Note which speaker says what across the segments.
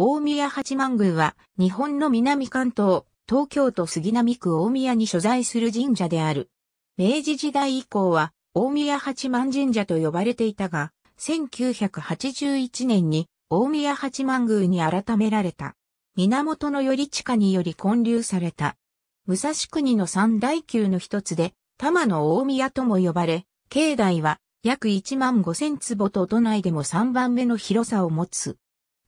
Speaker 1: 大宮八幡宮は、日本の南関東、東京都杉並区大宮に所在する神社である。明治時代以降は、大宮八幡神社と呼ばれていたが、1981年に大宮八幡宮に改められた。源の頼下により建立された。武蔵国の三大宮の一つで、玉の大宮とも呼ばれ、境内は約1万5千坪と都内でも3番目の広さを持つ。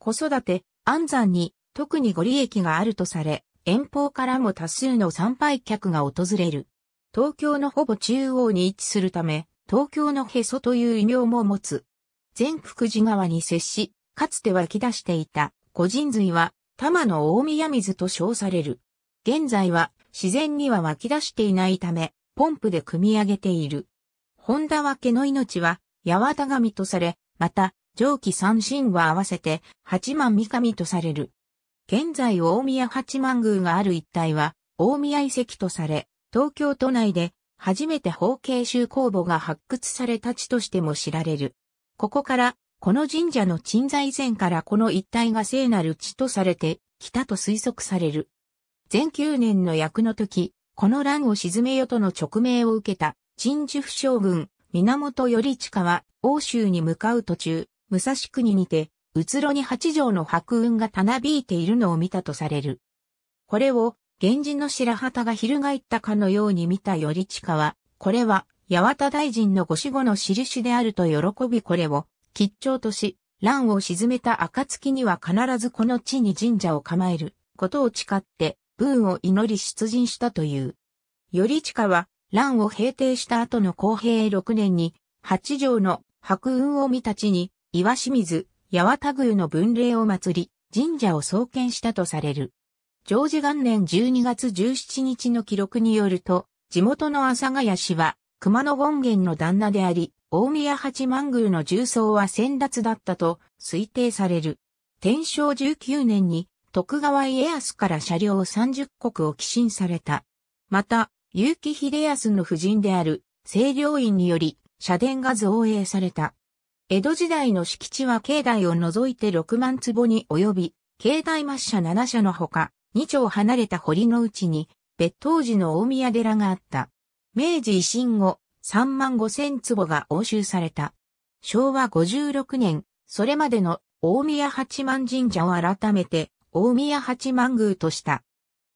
Speaker 1: 子育て、安山に特にご利益があるとされ、遠方からも多数の参拝客が訪れる。東京のほぼ中央に位置するため、東京のへそという異名も持つ。全福寺川に接し、かつて湧き出していた古人髄は、玉の大宮水と称される。現在は自然には湧き出していないため、ポンプで汲み上げている。本田分けの命は、八幡神とされ、また、上記三神は合わせて八幡三上とされる。現在大宮八幡宮がある一帯は大宮遺跡とされ、東京都内で初めて法形州公墓が発掘された地としても知られる。ここから、この神社の鎮座以前からこの一帯が聖なる地とされてきたと推測される。前9年の役の時、この乱を沈めよとの直命を受けた、鎮守府将軍、源頼親は、欧州に向かう途中、武蔵国にて、うつろに八条の白雲がたなびいているのを見たとされる。これを、源氏の白旗が翻ったかのように見た頼親は、これは、八幡大臣のご死後の印であると喜びこれを、吉兆とし、乱を沈めた暁には必ずこの地に神社を構えることを誓って、文を祈り出陣したという。頼親は、乱を平定した後の公平6年に、八条の白雲を見た地に、岩清水、八幡宮の文霊を祭り、神社を創建したとされる。常時元年12月17日の記録によると、地元の阿佐ヶ谷氏は、熊野権現の旦那であり、大宮八幡宮の重曹は先達だったと推定される。天正19年に徳川家康から車両30国を寄進された。また、結城秀康の夫人である清涼院により社殿が造営された。江戸時代の敷地は境内を除いて6万坪に及び、境内抹社7社のほか、2丁離れた堀の内に、別当時の大宮寺があった。明治維新後、3万5千坪が押収された。昭和56年、それまでの大宮八幡神社を改めて、大宮八幡宮とした。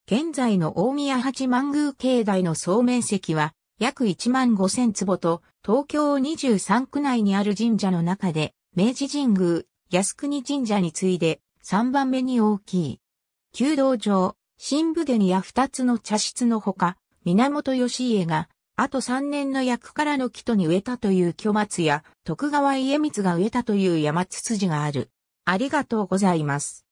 Speaker 1: 現在の大宮八幡宮境内の総面積は約1万5千坪と、東京23区内にある神社の中で、明治神宮、靖国神社に次いで3番目に大きい。弓道場、新武殿や2つの茶室のほか、源義家が、あと3年の役からの木戸に植えたという巨松や、徳川家光が植えたという山筒つがある。ありがとうございます。